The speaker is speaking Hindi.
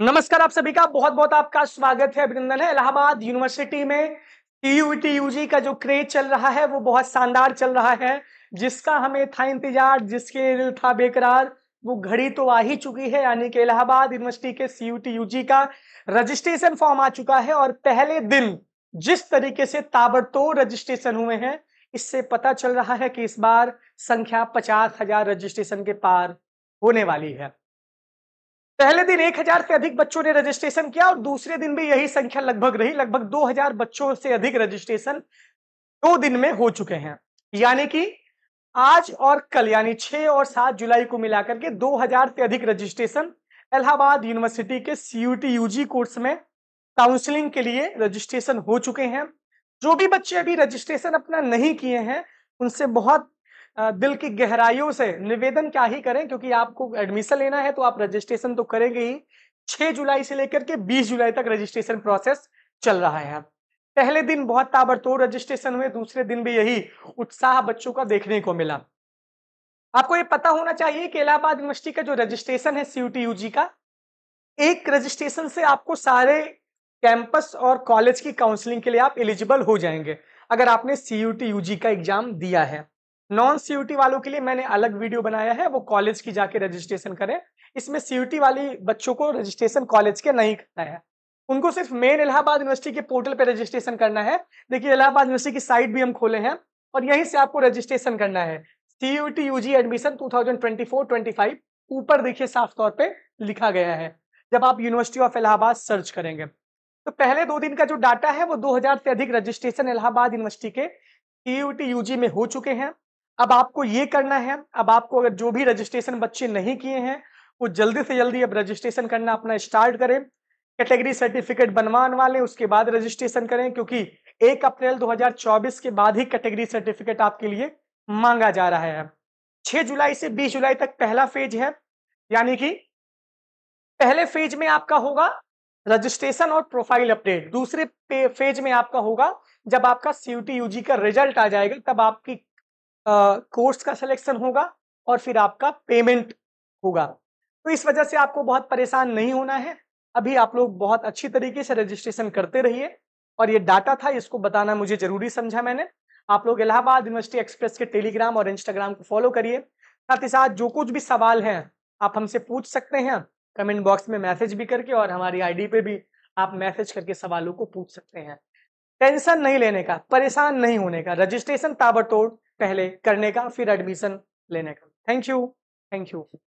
नमस्कार आप सभी का बहुत बहुत आपका स्वागत है अभिनंदन है इलाहाबाद यूनिवर्सिटी में टीयूटी यूजी का जो क्रेज चल रहा है वो बहुत शानदार चल रहा है जिसका हमें था इंतजार जिसके दिल था बेकरार वो घड़ी तो आ ही चुकी है यानी कि इलाहाबाद यूनिवर्सिटी के सी यू यूजी का रजिस्ट्रेशन फॉर्म आ चुका है और पहले दिन जिस तरीके से ताबड़तोड़ रजिस्ट्रेशन हुए हैं इससे पता चल रहा है कि इस बार संख्या पचास हजार रजिस्ट्रेशन के पार होने वाली है पहले दिन 1000 से अधिक बच्चों ने रजिस्ट्रेशन किया और दूसरे दिन भी यही संख्या लगभग रही लगभग 2000 बच्चों से अधिक रजिस्ट्रेशन दो दिन में हो चुके हैं यानी कि आज और कल यानी 6 और 7 जुलाई को मिलाकर के 2000 से अधिक रजिस्ट्रेशन इलाहाबाद यूनिवर्सिटी के सीयूटी यूजी कोर्स में काउंसलिंग के लिए रजिस्ट्रेशन हो चुके हैं जो भी बच्चे अभी रजिस्ट्रेशन अपना नहीं किए हैं उनसे बहुत दिल की गहराइयों से निवेदन क्या ही करें क्योंकि आपको एडमिशन लेना है तो आप रजिस्ट्रेशन तो करेंगे ही 6 जुलाई से लेकर के 20 जुलाई तक रजिस्ट्रेशन प्रोसेस चल रहा है पहले दिन बहुत ताबड़तोड़ रजिस्ट्रेशन हुए दूसरे दिन भी यही उत्साह बच्चों का देखने को मिला आपको ये पता होना चाहिए कि इलाहाबाद यूनिवर्सिटी का जो रजिस्ट्रेशन है सीयूटी यूजी का एक रजिस्ट्रेशन से आपको सारे कैंपस और कॉलेज की काउंसलिंग के लिए आप एलिजिबल हो जाएंगे अगर आपने यू जी का एग्जाम दिया है नॉन सीयूटी वालों के लिए मैंने अलग वीडियो बनाया है वो कॉलेज की जाके रजिस्ट्रेशन करें इसमें सीयूटी वाली बच्चों को रजिस्ट्रेशन कॉलेज के नहीं करना है उनको सिर्फ मेन इलाहाबाद यूनिवर्सिटी के पोर्टल पर रजिस्ट्रेशन करना है देखिए इलाहाबाद यूनिवर्सिटी की साइट भी हम खोले हैं और यहीं से आपको रजिस्ट्रेशन करना है CUET UG admission twenty five ऊपर देखिए साफ तौर पे लिखा गया है जब आप यूनिवर्सिटी ऑफ इलाहाबाद सर्च करेंगे तो पहले दो दिन का जो डाटा है वो 2000 से अधिक रजिस्ट्रेशन इलाहाबाद यूनिवर्सिटी के सीयूटी यूजी में हो चुके हैं अब आपको ये करना है अब आपको अगर जो भी रजिस्ट्रेशन बच्चे नहीं किए हैं वो जल्दी से जल्दी अब रजिस्ट्रेशन करना अपना स्टार्ट करें कैटेगरी सर्टिफिकेट बनवान लें उसके बाद रजिस्ट्रेशन करें क्योंकि एक अप्रैल 2024 के बाद ही कैटेगरी सर्टिफिकेट आपके लिए मांगा जा रहा है 6 जुलाई से 20 जुलाई तक पहला फेज है यानी कि पहले फेज में आपका होगा रजिस्ट्रेशन और प्रोफाइल अपडेट दूसरे फेज में आपका होगा जब आपका सीयूटी यूजी का रिजल्ट आ जाएगा तब आपकी कोर्स का सिलेक्शन होगा और फिर आपका पेमेंट होगा तो इस वजह से आपको बहुत परेशान नहीं होना है अभी आप लोग बहुत अच्छी तरीके से रजिस्ट्रेशन करते रहिए और ये डाटा था इसको बताना मुझे जरूरी समझा मैंने आप लोग इलाहाबाद यूनिवर्सिटी एक्सप्रेस के टेलीग्राम और इंस्टाग्राम को फॉलो करिए साथ ही साथ जो कुछ भी सवाल हैं आप हमसे पूछ सकते हैं कमेंट बॉक्स में मैसेज भी करके और हमारी आईडी पे भी आप मैसेज करके सवालों को पूछ सकते हैं टेंशन नहीं लेने का परेशान नहीं होने का रजिस्ट्रेशन ताबड़तोड़ पहले करने का फिर एडमिशन लेने का थैंक यू थैंक यू